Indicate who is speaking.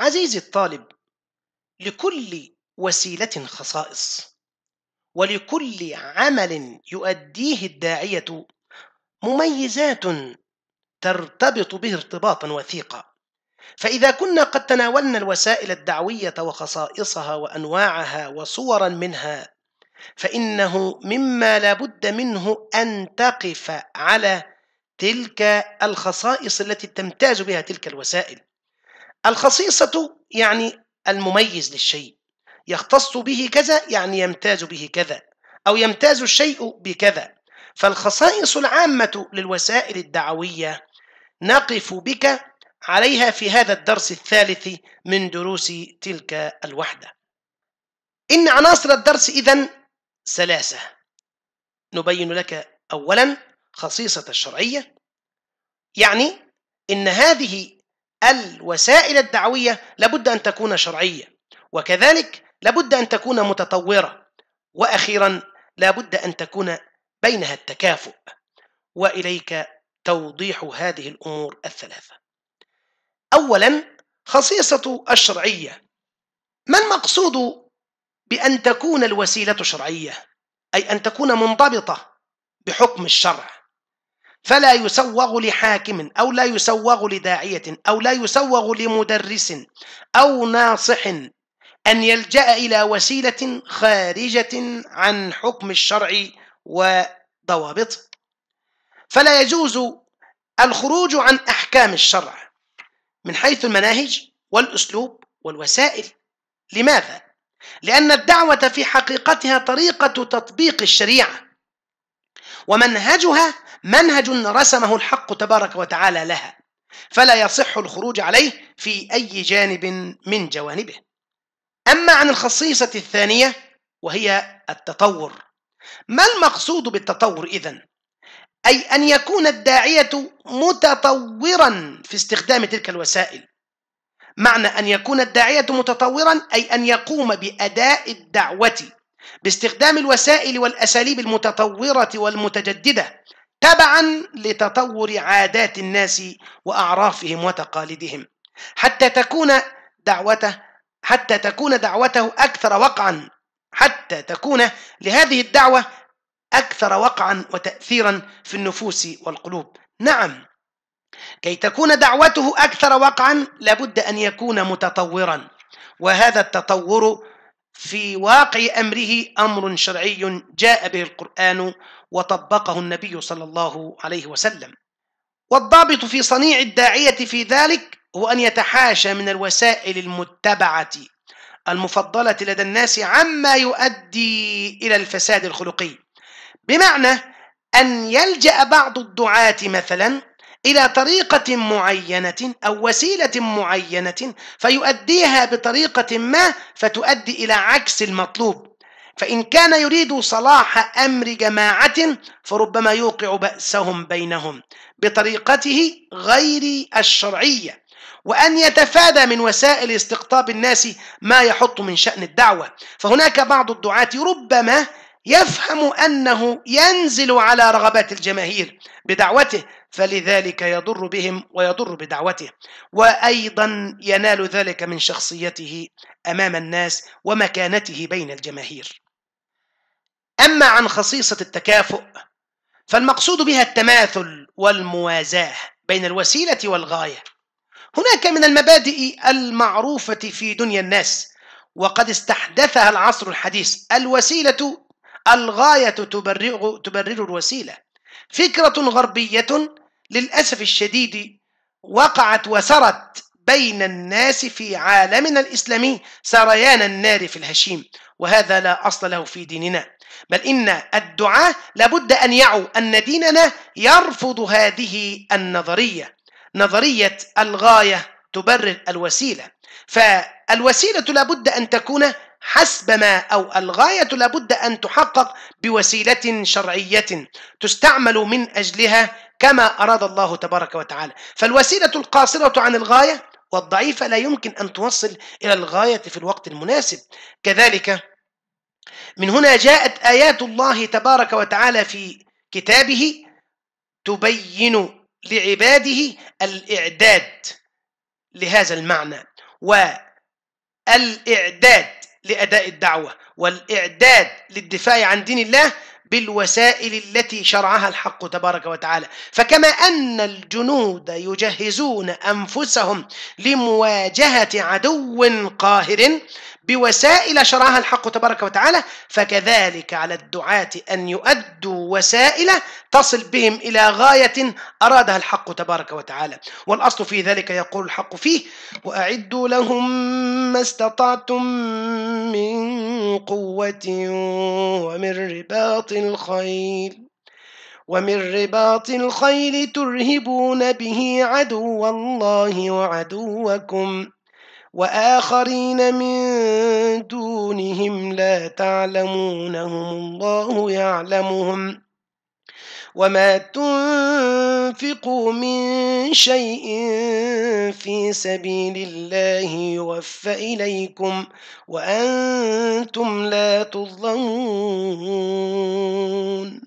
Speaker 1: عزيزي الطالب لكل وسيلة خصائص ولكل عمل يؤديه الداعية مميزات ترتبط به ارتباطا وثيقا فإذا كنا قد تناولنا الوسائل الدعوية وخصائصها وأنواعها وصورا منها فإنه مما لا بد منه أن تقف على تلك الخصائص التي تمتاز بها تلك الوسائل الخصيصة يعني المميز للشيء يختص به كذا يعني يمتاز به كذا أو يمتاز الشيء بكذا فالخصائص العامة للوسائل الدعوية نقف بك عليها في هذا الدرس الثالث من دروس تلك الوحدة إن عناصر الدرس إذا ثلاثة نبين لك أولا خصيصة الشرعية يعني إن هذه الوسائل الدعوية لابد أن تكون شرعية وكذلك لابد أن تكون متطورة وأخيرا لابد أن تكون بينها التكافؤ وإليك توضيح هذه الأمور الثلاثة أولا خصيصة الشرعية ما المقصود بأن تكون الوسيلة شرعية؟ أي أن تكون منضبطة بحكم الشرع فلا يسوغ لحاكم أو لا يسوغ لداعية أو لا يسوغ لمدرس أو ناصح أن يلجأ إلى وسيلة خارجة عن حكم الشرع وضوابطه فلا يجوز الخروج عن أحكام الشرع من حيث المناهج والأسلوب والوسائل لماذا؟ لأن الدعوة في حقيقتها طريقة تطبيق الشريعة ومنهجها منهج رسمه الحق تبارك وتعالى لها فلا يصح الخروج عليه في أي جانب من جوانبه أما عن الخصيصة الثانية وهي التطور ما المقصود بالتطور إذن؟ أي أن يكون الداعية متطورا في استخدام تلك الوسائل معنى أن يكون الداعية متطورا أي أن يقوم بأداء الدعوة باستخدام الوسائل والاساليب المتطوره والمتجدده تبعا لتطور عادات الناس واعرافهم وتقاليدهم حتى تكون دعوته حتى تكون دعوته اكثر وقعا حتى تكون لهذه الدعوه اكثر وقعا وتاثيرا في النفوس والقلوب نعم كي تكون دعوته اكثر وقعا لابد ان يكون متطورا وهذا التطور في واقع امره امر شرعي جاء به القران وطبقه النبي صلى الله عليه وسلم والضابط في صنيع الداعيه في ذلك هو ان يتحاشى من الوسائل المتبعه المفضله لدى الناس عما يؤدي الى الفساد الخلقي بمعنى ان يلجا بعض الدعاه مثلا إلى طريقة معينة أو وسيلة معينة فيؤديها بطريقة ما فتؤدي إلى عكس المطلوب فإن كان يريد صلاح أمر جماعة فربما يوقع بأسهم بينهم بطريقته غير الشرعية وأن يتفادى من وسائل استقطاب الناس ما يحط من شأن الدعوة فهناك بعض الدعاة ربما يفهم أنه ينزل على رغبات الجماهير بدعوته فلذلك يضر بهم ويضر بدعوته وأيضا ينال ذلك من شخصيته أمام الناس ومكانته بين الجماهير أما عن خصيصة التكافؤ فالمقصود بها التماثل والموازاة بين الوسيلة والغاية هناك من المبادئ المعروفة في دنيا الناس وقد استحدثها العصر الحديث الوسيلة الغاية تبرر, تبرر الوسيلة فكرة غربية للأسف الشديد وقعت وسرت بين الناس في عالمنا الإسلامي سريان النار في الهشيم وهذا لا أصل له في ديننا بل إن الدعاة لابد أن يعوا أن ديننا يرفض هذه النظرية نظرية الغاية تبرر الوسيلة فالوسيلة لابد أن تكون حسب ما أو الغاية لابد أن تحقق بوسيلة شرعية تستعمل من أجلها كما أراد الله تبارك وتعالى فالوسيلة القاصرة عن الغاية والضعيفة لا يمكن أن توصل إلى الغاية في الوقت المناسب كذلك من هنا جاءت آيات الله تبارك وتعالى في كتابه تبين لعباده الإعداد لهذا المعنى والإعداد لأداء الدعوة والإعداد للدفاع عن دين الله بالوسائل التي شرعها الحق تبارك وتعالى فكما أن الجنود يجهزون أنفسهم لمواجهة عدو قاهر بوسائل شرعها الحق تبارك وتعالى فكذلك على الدعاة أن يؤدوا وسائل تصل بهم إلى غاية أرادها الحق تبارك وتعالى والأصل في ذلك يقول الحق فيه وأعدوا لهم ما استطعتم من قوة ومن رباط الخيل ومن رباط الخيل ترهبون به عدو الله وعدوكم وآخرين من دونهم لا تعلمونهم الله يعلمهم وما تنفقوا من شيء في سبيل الله يوفى إليكم وأنتم لا تظلمون